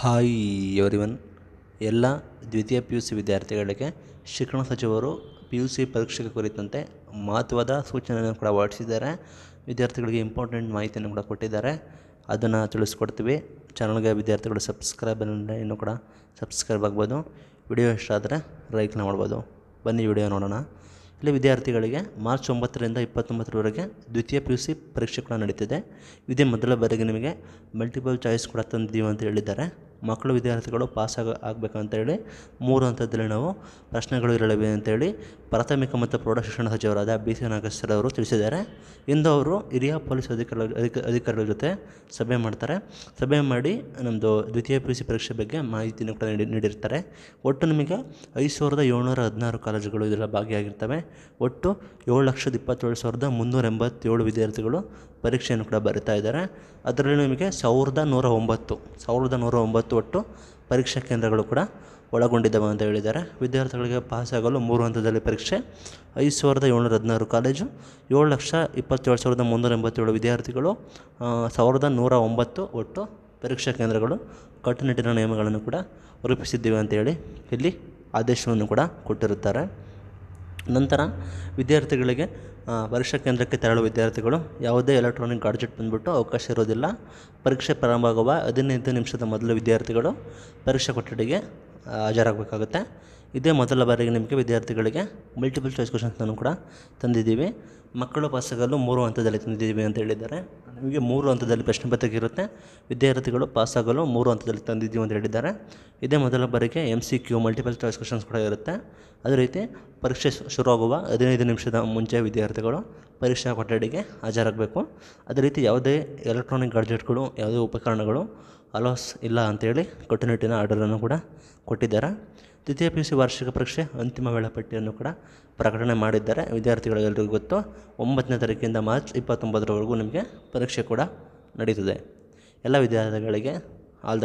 hi everyone ಎಲ್ಲ ದ್ವಿತೀಯ P U C ವಿದ್ಯಾರ್ಥಿಗಳಿಗೆ ಶಿಕ್ಷಣ ಸಚಿವರು ಪಿ ಯು ಸಿ ಪರೀಕ್ಷೆಗೆ ಕುರಿತಂತೆ ಮಹತ್ವದ ಸೂಚನೆಯನ್ನು ಕೂಡ ಹೊರಡಿಸಿದ್ದಾರೆ ವಿದ್ಯಾರ್ಥಿಗಳಿಗೆ ಇಂಪಾರ್ಟೆಂಟ್ ಮಾಹಿತಿಯನ್ನು ಕೂಡ ಕೊಟ್ಟಿದ್ದಾರೆ ಅದನ್ನು ತಿಳಿಸ್ಕೊಡ್ತೀವಿ ಚಾನಲ್ಗೆ ವಿದ್ಯಾರ್ಥಿಗಳು ಸಬ್ಸ್ಕ್ರೈಬ್ ಇನ್ನೂ ಕೂಡ ಸಬ್ಸ್ಕ್ರೈಬ್ ಆಗ್ಬೋದು ವಿಡಿಯೋ ಇಷ್ಟ ಆದರೆ ಲೈಕ್ನ ಮಾಡ್ಬೋದು ಬನ್ನಿ ವಿಡಿಯೋ ನೋಡೋಣ ಇಲ್ಲಿ ವಿದ್ಯಾರ್ಥಿಗಳಿಗೆ ಮಾರ್ಚ್ ಒಂಬತ್ತರಿಂದ ಇಪ್ಪತ್ತೊಂಬತ್ತರವರೆಗೆ ದ್ವಿತೀಯ ಪಿ ಯು ಸಿ ಪರೀಕ್ಷೆ ಕೂಡ ನಡೀತಿದೆ ಇದೇ ಮೊದಲ ಬಾರಿಗೆ ನಿಮಗೆ ಮಲ್ಟಿಪಲ್ ಚಾಯ್ಸ್ ಕೂಡ ತಂದಿದ್ದೀವಿ ಅಂತ ಹೇಳಿದ್ದಾರೆ ಮಕ್ಕಳು ವಿದ್ಯಾರ್ಥಿಗಳು ಪಾಸಾಗ ಆಗಬೇಕಂತೇಳಿ ಮೂರು ಹಂತದಲ್ಲಿ ನಾವು ಪ್ರಶ್ನೆಗಳು ಇರಲಿವೆ ಅಂತೇಳಿ ಪ್ರಾಥಮಿಕ ಮತ್ತು ಪ್ರೌಢ ಶಿಕ್ಷಣ ಸಚಿವರಾದ ಬಿ ಸಿ ನಾಗೇಶ್ವರ ಅವರು ತಿಳಿಸಿದ್ದಾರೆ ಇಂದು ಅವರು ಹಿರಿಯ ಪೊಲೀಸ್ ಅಧಿಕಾರಿ ಅಧಿಕ ಅಧಿಕಾರಿಗಳ ಜೊತೆ ಸಭೆ ಮಾಡ್ತಾರೆ ಸಭೆ ಮಾಡಿ ನಮ್ಮದು ದ್ವಿತೀಯ ಪಿ ಯು ಸಿ ಪರೀಕ್ಷೆ ಬಗ್ಗೆ ಮಾಹಿತಿಯನ್ನು ಕೂಡ ನೀಡಿ ನೀಡಿರ್ತಾರೆ ಒಟ್ಟು ನಿಮಗೆ ಐದು ಸಾವಿರದ ಏಳ್ನೂರ ಹದಿನಾರು ಕಾಲೇಜುಗಳು ಇದರ ಭಾಗಿಯಾಗಿರ್ತವೆ ಒಟ್ಟು ಏಳು ಲಕ್ಷದ ಇಪ್ಪತ್ತೇಳು ಸಾವಿರದ ಮುನ್ನೂರ ಎಂಬತ್ತೇಳು ವಿದ್ಯಾರ್ಥಿಗಳು ಪರೀಕ್ಷೆಯನ್ನು ಕೂಡ ಬರಿತಾ ಇದ್ದಾರೆ ಅದರಲ್ಲಿ ನಿಮಗೆ ಸಾವಿರದ ನೂರ ಒಂಬತ್ತು ಸಾವಿರದ ನೂರ ಒಂಬತ್ತು ಒಟ್ಟು ಪರೀಕ್ಷಾ ಕೇಂದ್ರಗಳು ಕೂಡ ಒಳಗೊಂಡಿದ್ದಾವೆ ಅಂತ ಹೇಳಿದ್ದಾರೆ ವಿದ್ಯಾರ್ಥಿಗಳಿಗೆ ಪಾಸಾಗಲು ಮೂರು ಹಂತದಲ್ಲಿ ಪರೀಕ್ಷೆ ಐದು ಸಾವಿರದ ಏಳ್ನೂರ ಹದಿನಾರು ಕಾಲೇಜು ಏಳು ಲಕ್ಷ ಇಪ್ಪತ್ತೇಳು ಸಾವಿರದ ಮುನ್ನೂರ ಎಂಬತ್ತೇಳು ವಿದ್ಯಾರ್ಥಿಗಳು ಸಾವಿರದ ನೂರ ಒಂಬತ್ತು ಒಟ್ಟು ಪರೀಕ್ಷಾ ಕೇಂದ್ರಗಳು ಕಟ್ಟುನಿಟ್ಟಿನ ನಿಯಮಗಳನ್ನು ಕೂಡ ರೂಪಿಸಿದ್ದೇವೆ ಅಂತೇಳಿ ಇಲ್ಲಿ ಆದೇಶವನ್ನು ಕೂಡ ಕೊಟ್ಟಿರುತ್ತಾರೆ ನಂತರ ವಿದ್ಯಾರ್ಥಿಗಳಿಗೆ ಪರೀಕ್ಷಾ ಕೇಂದ್ರಕ್ಕೆ ತೆರಳುವ ವಿದ್ಯಾರ್ಥಿಗಳು ಯಾವುದೇ ಎಲೆಕ್ಟ್ರಾನಿಕ್ ಗಾಡ್ಜೆಟ್ ಬಂದುಬಿಟ್ಟು ಅವಕಾಶ ಇರೋದಿಲ್ಲ ಪರೀಕ್ಷೆ ಪ್ರಾರಂಭವಾಗುವ ಹದಿನೈದು ನಿಮಿಷದ ಮೊದಲು ವಿದ್ಯಾರ್ಥಿಗಳು ಪರೀಕ್ಷಾ ಕೊಠಡಿಗೆ ಹಾಜರಾಗಬೇಕಾಗುತ್ತೆ ಇದೇ ಮೊದಲ ಬಾರಿಗೆ ನಿಮಗೆ ವಿದ್ಯಾರ್ಥಿಗಳಿಗೆ ಮಲ್ಟಿಪಲ್ ಚಾಯ್ಸ್ ಕ್ವಶನ್ಸ್ನನ್ನು ಕೂಡ ತಂದಿದ್ದೀವಿ ಮಕ್ಕಳು ಪಾಸಾಗಲು ಮೂರು ಹಂತದಲ್ಲಿ ತಂದಿದ್ದೀವಿ ಅಂತ ಹೇಳಿದ್ದಾರೆ ನಿಮಗೆ ಮೂರು ಹಂತದಲ್ಲಿ ಪ್ರಶ್ನೆ ಪತ್ರಿಕೆ ಇರುತ್ತೆ ವಿದ್ಯಾರ್ಥಿಗಳು ಪಾಸಾಗಲು ಮೂರು ಹಂತದಲ್ಲಿ ತಂದಿದ್ದೀವಿ ಅಂತ ಹೇಳಿದ್ದಾರೆ ಇದೇ ಮೊದಲ ಬಾರಿಗೆ M C Q multiple choice questions ಕೂಡ ಇರುತ್ತೆ ಅದೇ ರೀತಿ ಪರೀಕ್ಷೆ ಶುರುವಾಗುವ ಹದಿನೈದು ನಿಮಿಷದ ಮುಂಚೆ ವಿದ್ಯಾರ್ಥಿಗಳು ಪರೀಕ್ಷಾ ಕೊಠಡಿಗೆ ಹಾಜರಾಗಬೇಕು ಅದೇ ರೀತಿ ಯಾವುದೇ ಎಲೆಕ್ಟ್ರಾನಿಕ್ ಗಾಡ್ಜೆಟ್ಗಳು ಯಾವುದೇ ಉಪಕರಣಗಳು ಅಲೋಸ್ ಇಲ್ಲ ಅಂತೇಳಿ ಕಟ್ಟುನಿಟ್ಟಿನ ಆರ್ಡರನ್ನು ಕೂಡ ಕೊಟ್ಟಿದ್ದಾರೆ ದ್ವಿತೀಯ ಪಿ ಯು ಸಿ ವಾರ್ಷಿಕ ಪರೀಕ್ಷೆ ಅಂತಿಮ ವೇಳಾಪಟ್ಟಿಯನ್ನು ಕೂಡ ಪ್ರಕಟಣೆ ಮಾಡಿದ್ದಾರೆ ವಿದ್ಯಾರ್ಥಿಗಳೆಲ್ಲರಿಗೂ ಗೊತ್ತು ಒಂಬತ್ತನೇ ತಾರೀಕಿಂದ ಮಾರ್ಚ್ ಇಪ್ಪತ್ತೊಂಬತ್ತರವರೆಗೂ ನಿಮಗೆ ಪರೀಕ್ಷೆ ಕೂಡ ನಡೀತದೆ ಎಲ್ಲ ವಿದ್ಯಾರ್ಥಿಗಳಿಗೆ ಆಲ್ ದ